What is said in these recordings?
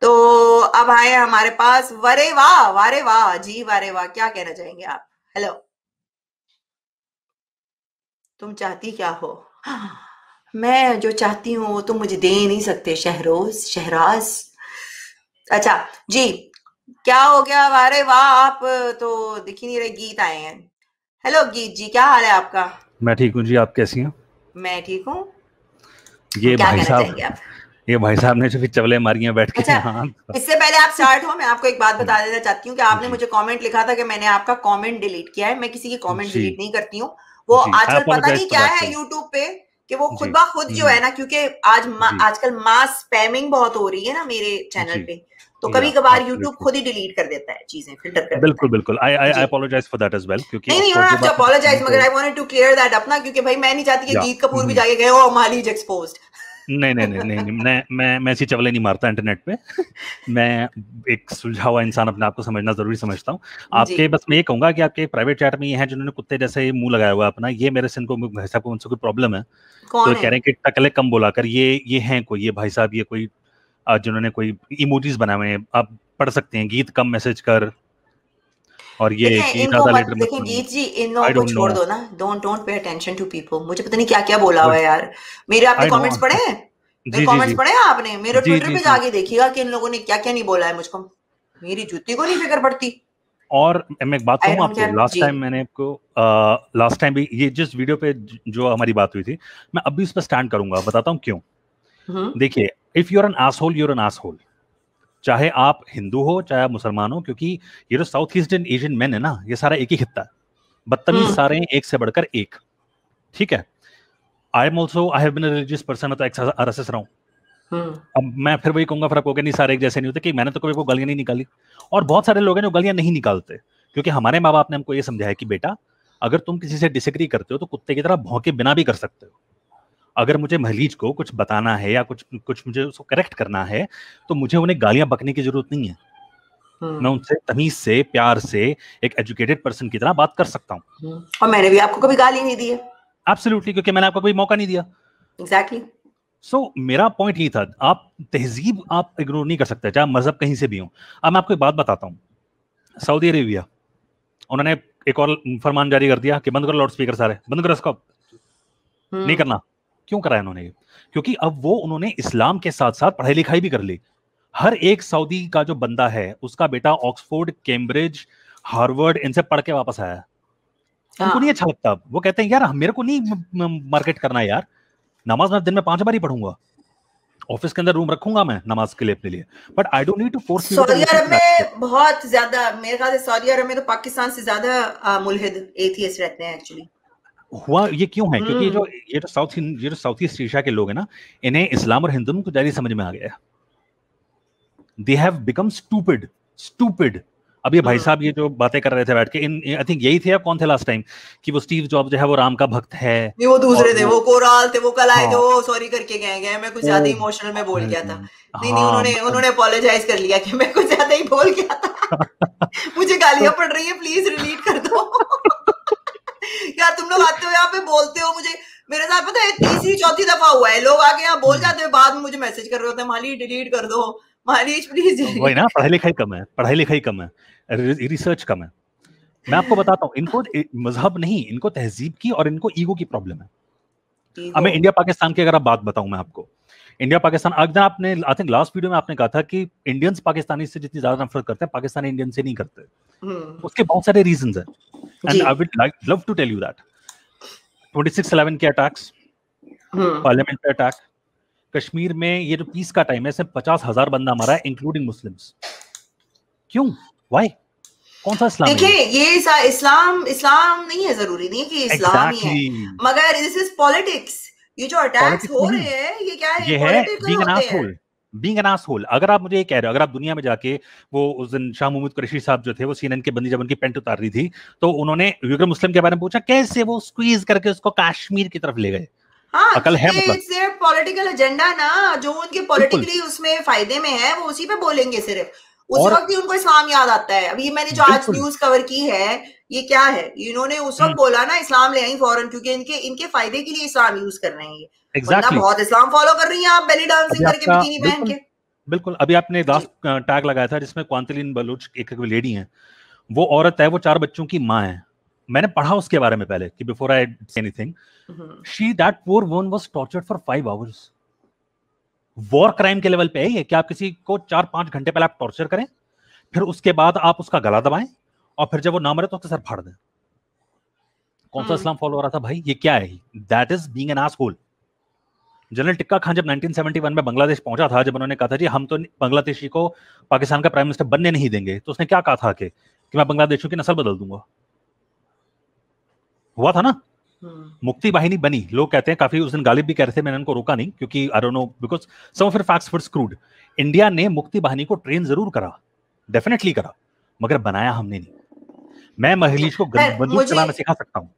तो अब आए हमारे पास वरे वाह वारे वाह जी वारे वाह क्या कहना चाहेंगे आप हेलो तुम चाहती क्या हो मैं जो चाहती हूँ वो तुम मुझे दे नहीं सकते शहरोज शहराज अच्छा जी क्या हो गया अरे वाह आप तो दिखी नहीं रहे गीत आए हैं हेलो गीत जी क्या हाल है आपका मैं ठीक हूँ जी आप कैसी हैं मैं ठीक हूँ ये भाई साहब ये भाई साहब ने जो फिर चवले मारी हैं बैठ के अच्छा, हाँ। इससे पहले आप स्टार्ट हो मैं आपको एक बात बता देना चाहती हूँ कि आपने मुझे कमेंट लिखा था कि मैंने आपका कमेंट डिलीट किया है मैं किसी की कमेंट डिलीट नहीं करती हूँ वो आजकल पता नहीं तो क्या है यूट्यूब पे कि वो खुद बा खुद जो है ना क्योंकि आज आजकल मास स्पैमिंग बहुत हो रही है ना मेरे चैनल पे तो कभी कभार YouTube खुद ही डिलीट कर देता है चीजें फिल्टर कर बिल्कुल बिल्कुल I I I apologize for that as well क्योंकि नहीं नहीं आई अपोलोजाइज मगर I wanted to clear that अपना क्योंकि भाई मैं नहीं चाहती कि गीत कपूर भी mm-hmm. जाके गए ओ माली इज एक्सपोज्ड नहीं नहीं नहीं नहीं मैं मैं मैं ऐसी चवले नहीं मारता इंटरनेट पे मैं एक सुलझा हुआ इंसान अपने आप को समझना जरूरी समझता हूँ आपके बस मैं ये कहूंगा कि आपके प्राइवेट चैट में ये है जिन्होंने कुत्ते जैसे मुंह लगाया हुआ अपना ये मेरे से इनको भाई साहब को उनसे कोई प्रॉब्लम है तो कह रहे हैं कि टकले कम बोला कर ये ये है कोई ये भाई साहब ये कोई जिन्होंने कोई इमोजीज बनाए हुए हैं आप पढ़ सकते हैं गीत कम मैसेज कर और ये ज्यादा लेटर देखो गीत जी इन लोगों को छोड़ दो ना don't don't pay attention to people मुझे पता नहीं क्या-क्या बोला हुआ है यार मेरे आपने कमेंट्स पढ़े हैं कमेंट्स पढ़े हैं आपने मेरे ट्विटर पे जाके देखिएगा कि इन लोगों ने क्या-क्या नहीं बोला है मुझको मेरी जूती को नहीं फिक्र पड़ती और मैं एक बात कहूँ आपको लास्ट टाइम मैंने आपको लास्ट टाइम भी ये जिस वीडियो पे जो हमारी बात हुई थी मैं अभी उस पर स्टैंड करूंगा बताता हूँ क्यों हाँ। देखिए if you're an asshole you're an asshole चाहे आप हिंदू हो चाहे आप मुसलमान हो क्योंकि ये जो साउथ ईस्टर्न एशियन मैन है ना ये सारा एक ही खिता बदतमीज हाँ। सारे हैं एक से बढ़कर एक ठीक है I am also I have been religious person तो आर एस एस रहा हूँ हाँ। अब मैं फिर वही कहूंगा फिर आप कहोगे नहीं सारे एक जैसे नहीं होते कि मैंने तो कभी को गलियां नहीं निकाली और बहुत सारे लोग हैं जो गलियां नहीं निकालते क्योंकि हमारे माँ बाप ने हमको ये समझाया कि बेटा अगर तुम किसी से डिसग्री करते हो तो कुत्ते की तरह भौंके बिना भी कर सकते हो अगर मुझे महलीज को कुछ बताना है या कुछ कुछ मुझे उसको करेक्ट करना है तो मुझे उन्हें गालियां बकने की जरूरत नहीं है मैं हम्म। उनसे तमीज से प्यार से एक एजुकेटेड पर्सन की तरह बात कर सकता हूँ हम्म, और मैंने भी आपको कभी गाली नहीं दी है एब्सोल्युटली क्योंकि मैंने आपको कभी मौका नहीं दिया एग्जैक्टली exactly. सो so, मेरा पॉइंट ये था आप तहजीब आप इग्नोर नहीं कर सकते चाहे मजहब कहीं से भी हो अब मैं आपको एक बात बताता हूँ सऊदी अरेबिया उन्होंने एक और फरमान जारी कर दिया कि बंद करो लाउड स्पीकर सारे बंद करो इसको नहीं हम्म। करना क्यों कराया उन्होंने क्योंकि अब वो उन्होंने इस्लाम के साथ साथ पढ़ाई लिखाई भी कर ली हर एक सऊदी का जो बंदा है उसका बेटा ऑक्सफोर्ड कैम्ब्रिज हार्वर्ड इनसे पढ़ के वापस आया हाँ। उनको नहीं हाँ। अच्छा लगता वो कहते हैं यार मेरे को नहीं मार्केट करना यार नमाज मैं दिन में पांच बार ही पढ़ूंगा ऑफिस के अंदर रूम रखूंगा मैं नमाज के लिए अपने लिए but I don't need to force Saudi Arab में बहुत ज्यादा मेरे ख्याल से सऊदी अरब में तो पाकिस्तान से ज्यादा मुलहिद एथियस्ट रहते हैं एक्चुअली हुआ ये क्यों है क्योंकि जो हम्म। ये जो साउथ ये जो साउथ ईस्ट एशिया के लोग हैं ना इन्हें इस्लाम और हिंदुज्म को जारी समझ में आ गया they have become stupid stupid अब ये भाई हाँ। साहब ये जो बातें कर रहे थे बैठ के इन आई थिंक यही थे आप कौन थे लास्ट टाइम कि वो स्टीव जॉब जो है वो राम का भक्त है नहीं वो दूसरे थे वो कोराल थे वो कल आए थे हाँ। वो सॉरी करके गए गए मैं कुछ ज्यादा इमोशनल में बोल गया था हम्म, हम्म। नहीं नहीं हाँ, उन्होंने मतलब उन्होंने अपोलोजाइज कर लिया कि मैं कुछ ज्यादा ही बोल गया था मुझे गालियां पड़ रही है प्लीज रिलीट कर दो यार तुम लोग आते हो यहाँ पे बोलते हो मुझे मेरे साथ पता है तीसरी चौथी दफा हुआ है लोग आके यहाँ बोल जाते हैं बाद में मुझे मैसेज कर रहे होते हैं माली डिलीट कर दो माली प्लीज वही ना पढ़ाई लिखाई कम है पढ़ाई लिखाई कम है रिसर्च कम है मैं आपको बताता हूँ इनको मजहब नहीं इनको तहजीब की और इनको ईगो की प्रॉब्लम है अब मैं इंडिया पाकिस्तान की अगर आप बात बताऊं मैं आपको इंडिया पाकिस्तान एक दिन आपने आई थिंक लास्ट वीडियो में आपने कहा था कि इंडियंस पाकिस्तानी से जितनी ज्यादा नफरत करते हैं पाकिस्तानी इंडियन से नहीं करते हम्म। उसके बहुत सारे रीजन है and I would like love to tell you that twenty six 2611 के अटैक्स हम्म। पार्लियामेंट पे अटैक कश्मीर में ये जो पीस का टाइम है इसमें पचास हजार बंदा मारा है इंक्लूडिंग मुस्लिम्स क्यों वाई कौन सा इस्लाम देखिए ये इस्लाम इस्लाम नहीं है जरूरी नहीं है कि इस्लाम exactly. ही है मगर दिस इज पॉलिटिक्स ये जो अटैक्स हो रहे हैं ये क्या है ये है being an asshole being an asshole अगर आप मुझे ये कह रहे हो अगर आप दुनिया में जाके वो उस दिन शाह मोहम्मद कुरैशी साहब जो थे वो सीएनएन के बंदी जब उनकी पेंट उतार रही थी तो उन्होंने विक्रम मुस्लिम के बारे में पूछा कैसे वो स्क्वीज करके उसको कश्मीर की तरफ ले गए हाँ, अकल है मतलब इट्स देयर पॉलिटिकल एजेंडा ना जो उनके पॉलिटिकली उसमें फायदे में है वो उसी पे बोलेंगे सिर्फ उस वक्त ही उनको इस्लाम याद आता है अभी मैंने जो आज न्यूज कवर की है ये क्या है इन्होंने उस वक्त हम्म। बोला ना इस्लाम ले आई फॉरन क्योंकि इनके इनके फायदे के लिए इस्लाम यूज कर रहे हैं exactly. बहुत इस्लाम फॉलो कर रही हैं आप बेली डांसिंग करके बिकिनी पहन के बिल्कुल अभी आपने लास्ट टैग लगाया था जिसमें क्वांतलिन बलूच एक लेडी हैं वो औरत है वो चार बच्चों की माँ है मैंने पढ़ा उसके बारे में पहले कि before I anything she that poor one was tortured for five hours war crime के लेवल पे है ये कि आप किसी को चार पांच घंटे पहले आप टॉर्चर करें फिर उसके बाद आप उसका गला दबाएं और फिर जब वो ना मरे तो उसका सर फाड़ दें कौन सा इस्लाम हम्म। फॉलो हो रहा था भाई ये क्या है that is being an asshole general Tikka Khan जब 1971 में बांग्लादेश पहुंचा था जब उन्होंने कहा था जी हम तो बांग्लादेशी को पाकिस्तान का प्राइम मिनिस्टर बनने नहीं देंगे तो उसने क्या कहा था कि, कि मैं बांग्लादेशियों की नस्ल बदल दूंगा हुआ था ना हम्म। मुक्ति वाहिनी बनी लोग कहते हैं काफी उस दिन गालिब भी कह रहे थे मैंने उनको रोका नहीं क्योंकि I don't know because some of facts were screwed India ने मुक्ति वाहिनी को ट्रेन जरूर करा डेफिनेटली करा मगर बनाया हमने नहीं मैं महलीश को बंदूक चलाना सिखा सकता हूँ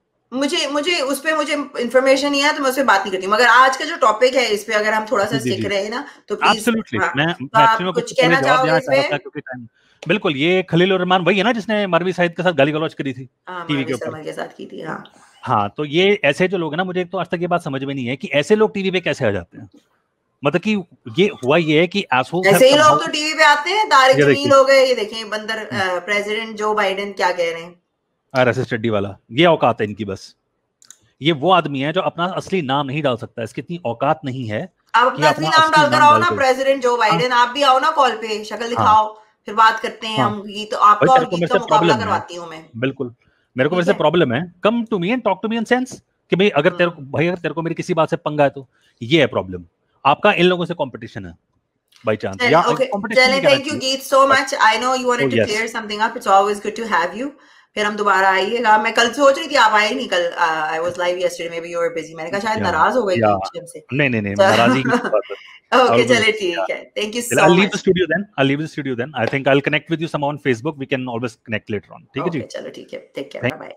मुझे मुझे उस पर मुझे इन्फॉर्मेशन नहीं है तो मैं उस पर बात नहीं करती मगर आज का जो टॉपिक है इस पे अगर हम थोड़ा सा सीख रहे हैं ना तो एब्सोल्युटली हाँ, मैं, तो मैं कुछ कहना चाहोगे बिल्कुल ये खलील रहमान वही है ना जिसने मरवी साहिद के साथ गाली गलौज करी थी हाँ, टीवी के ऊपर के साथ की थी हाँ हाँ तो ये ऐसे जो लोग हैं ना मुझे तो आज तक ये बात समझ में नहीं है कि ऐसे लोग टीवी पे कैसे आ जाते हैं मतलब कि ये हुआ ये है कि आंसू ऐसे ही लोग तो टीवी पे आते हैं तारिक तो जमील हो गए ये देखिए बंदर हम्म। प्रेसिडेंट जो बाइडेन क्या कह रहे हैं आरएसएस चड्डी वाला ये औकात है इनकी बस ये वो आदमी है जो अपना असली नाम नहीं डाल सकता इसकी इतनी औकात नहीं है आप अपना असली नाम डालकर आओ ना प्रेसिडेंट जो हाँ। बाइडेन आप भी आओ ना कॉल पे शक्ल हाँ। दिखाओ फिर बात करते हैं हाँ। हम ये तो आपका और ये तो मुकाबला करवाती हूं मैं बिल्कुल मेरे को वैसे प्रॉब्लम है come to me and talk to me in sense कि भाई अगर हाँ। तेरे को भाई अगर तेरे को मेरी किसी बात से पंगा है तो ये है प्रॉब्लम आपका इन लोगों से कंपटीशन है बाय चांस या yeah, okay. Jalen, thank you, Geet, so much. I know you wanted oh, to yes. clear something up. It's always good फिर हम दोबारा आइएगा मैं कल सोच रही थी आप आए नहीं कल I was live yesterday maybe you were busy मैंने कहा शायद नाराज हो गए जिम से नहीं नहीं नहीं नाराजगी की बात है Okay, chale, theek Okay, Thank you so I'll much. leave the studio then. I'll leave the studio then. I think I'll connect with you somehow on Facebook. We can always connect later on. Okay, chalo, theek Take care. Bye-bye.